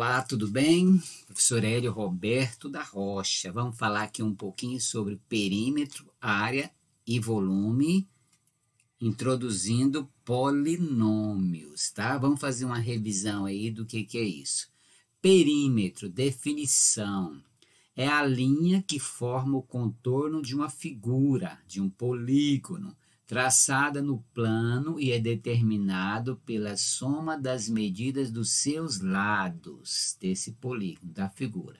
Olá, tudo bem? Professor Hélio Roberto da Rocha. Vamos falar aqui um pouquinho sobre perímetro, área e volume, introduzindo polinômios, tá? Vamos fazer uma revisão aí do que, que é isso. Perímetro, definição, é a linha que forma o contorno de uma figura, de um polígono traçada no plano e é determinado pela soma das medidas dos seus lados desse polígono da figura.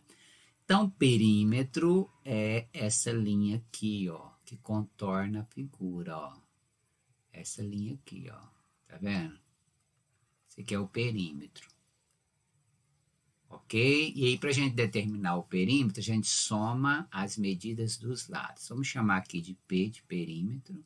Então, perímetro é essa linha aqui, ó, que contorna a figura, ó. Essa linha aqui, ó. Tá vendo? Esse aqui é o perímetro. Ok? E aí, para a gente determinar o perímetro, a gente soma as medidas dos lados. Vamos chamar aqui de P de perímetro.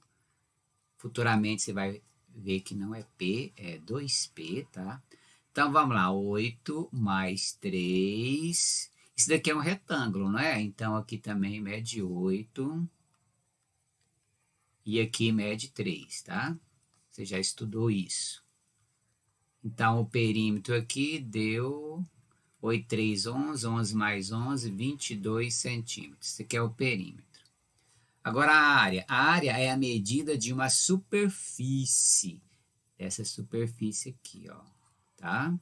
Futuramente você vai ver que não é P, é 2P, tá? Então vamos lá, 8 mais 3. Isso daqui é um retângulo, não é? Então aqui também mede 8. E aqui mede 3, tá? Você já estudou isso. Então o perímetro aqui deu 8, 3, 11, 11 mais 11, 22 centímetros. Esse aqui é o perímetro. Agora, a área. A área é a medida de uma superfície. Essa superfície aqui, ó, tá?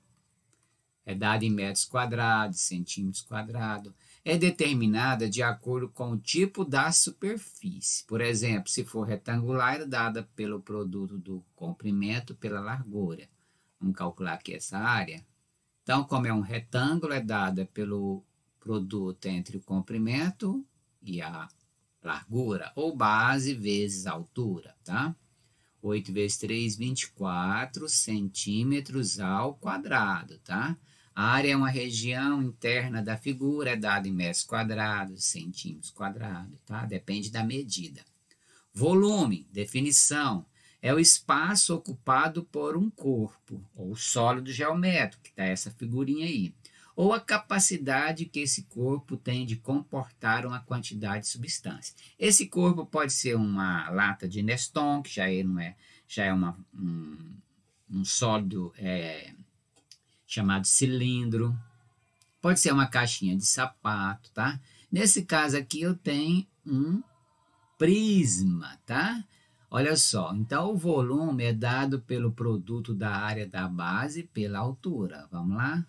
É dada em metros quadrados, centímetros quadrados. É determinada de acordo com o tipo da superfície. Por exemplo, se for retangular, é dada pelo produto do comprimento pela largura. Vamos calcular aqui essa área. Então, como é um retângulo, é dada pelo produto entre o comprimento e a largura, ou base vezes altura, tá? 8 vezes 3, 24 centímetros ao quadrado, tá? A área é uma região interna da figura, é dada em metros quadrados, centímetros quadrados, tá? Depende da medida. Volume, definição, é o espaço ocupado por um corpo, ou sólido geométrico, que tá essa figurinha aí, ou a capacidade que esse corpo tem de comportar uma quantidade de substância. Esse corpo pode ser uma lata de Neston, que já é, não é, já é uma, um, um sólido é, chamado cilindro, pode ser uma caixinha de sapato, tá? Nesse caso aqui eu tenho um prisma, tá? Olha só, então o volume é dado pelo produto da área da base pela altura. Vamos lá?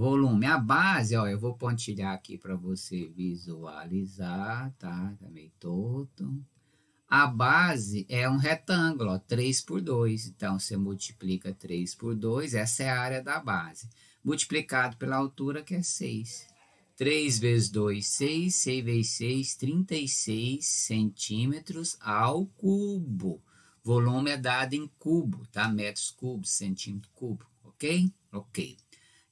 volume. A base, ó, eu vou pontilhar aqui para você visualizar, tá? Tá meio torto. A base é um retângulo, ó, 3 por 2. Então, você multiplica 3 por 2, essa é a área da base. Multiplicado pela altura, que é 6. 3 vezes 2, 6. 6 vezes 6, 36 centímetros ao cubo. Volume é dado em cubo, tá? Metros cubos, centímetro cubo, ok? Ok.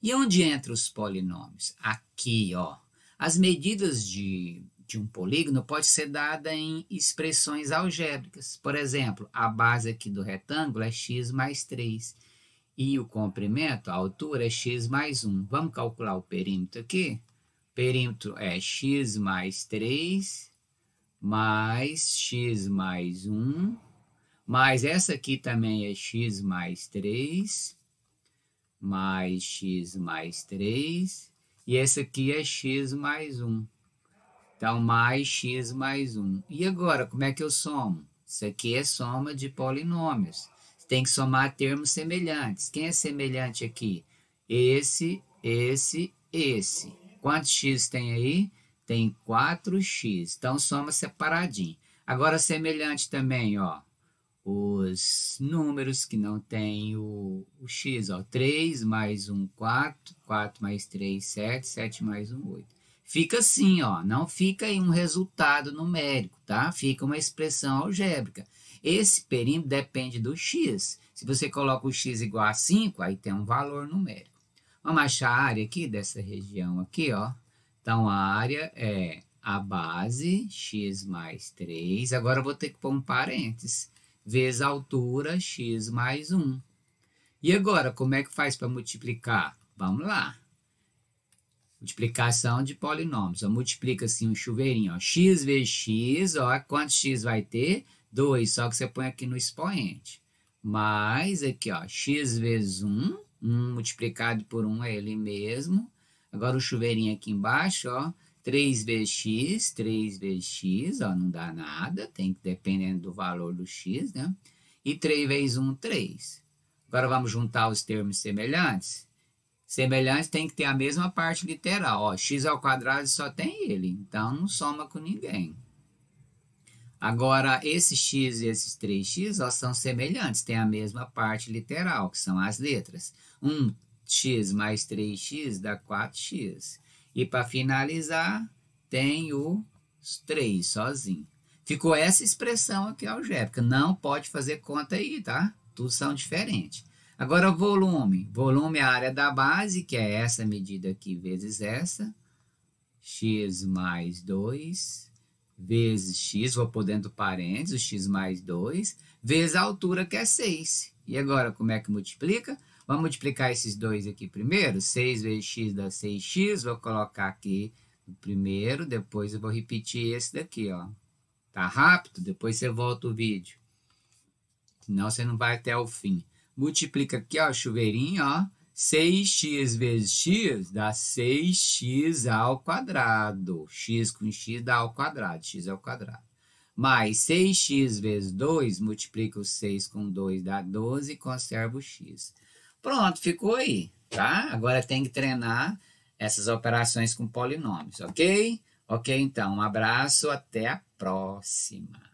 E onde entram os polinômios? Aqui, ó. As medidas de, de um polígono pode ser dada em expressões algébricas. Por exemplo, a base aqui do retângulo é x mais 3 e o comprimento, a altura é x mais 1. Vamos calcular o perímetro aqui? Perímetro é x mais 3 mais x mais 1, mais essa aqui também é x mais 3 mais x mais 3. E essa aqui é x mais 1. Então, mais x mais 1. E agora, como é que eu somo? Isso aqui é soma de polinômios. Tem que somar termos semelhantes. Quem é semelhante aqui? Esse, esse, esse. Quantos x tem aí? Tem 4x. Então, soma separadinho. Agora, semelhante também, ó os números que não tem o, o x, ó, 3 mais 1, 4, 4 mais 3, 7, 7 mais 1, 8. Fica assim, ó, não fica em um resultado numérico, tá? Fica uma expressão algébrica. Esse perímetro depende do x. Se você coloca o x igual a 5, aí tem um valor numérico. Vamos achar a área aqui dessa região aqui, ó. Então, a área é a base, x mais 3. Agora, eu vou ter que pôr um parênteses vezes a altura x mais 1. E agora, como é que faz para multiplicar? Vamos lá. Multiplicação de polinômios. Eu multiplica assim um chuveirinho. Ó, x vezes x, ó, quanto x vai ter? 2, só que você põe aqui no expoente. Mais aqui, ó, x vezes 1, 1 multiplicado por 1 é ele mesmo. Agora o chuveirinho aqui embaixo, ó, 3 vezes x, 3 vezes x, ó, não dá nada, tem que dependendo do valor do x, né? E 3 vezes 1, 3. Agora vamos juntar os termos semelhantes. Semelhantes tem que ter a mesma parte literal, ó, x ao quadrado só tem ele, então não soma com ninguém. Agora, esse x e esses 3x ó, são semelhantes, tem a mesma parte literal, que são as letras. 1x mais 3x dá 4x. E para finalizar, tem os três sozinho. Ficou essa expressão aqui algébrica. Não pode fazer conta aí, tá? Tudo são diferentes. Agora, volume. Volume é a área da base, que é essa medida aqui vezes essa. x mais 2 vezes x, vou pôr dentro do parênteses, x mais 2, vezes a altura, que é 6. E agora, como é que multiplica? Vamos multiplicar esses dois aqui primeiro. 6 vezes x dá 6x. Vou colocar aqui o primeiro. Depois eu vou repetir esse daqui, ó. Tá rápido? Depois você volta o vídeo. Senão você não vai até o fim. Multiplica aqui, ó, chuveirinho, ó. 6x vezes x dá 6x ao quadrado. x com x dá ao quadrado, x ao quadrado. Mais 6x vezes 2, multiplica o 6 com 2, dá 12 e conserva o x. Pronto, ficou aí, tá? Agora tem que treinar essas operações com polinômios, ok? Ok, então, um abraço, até a próxima.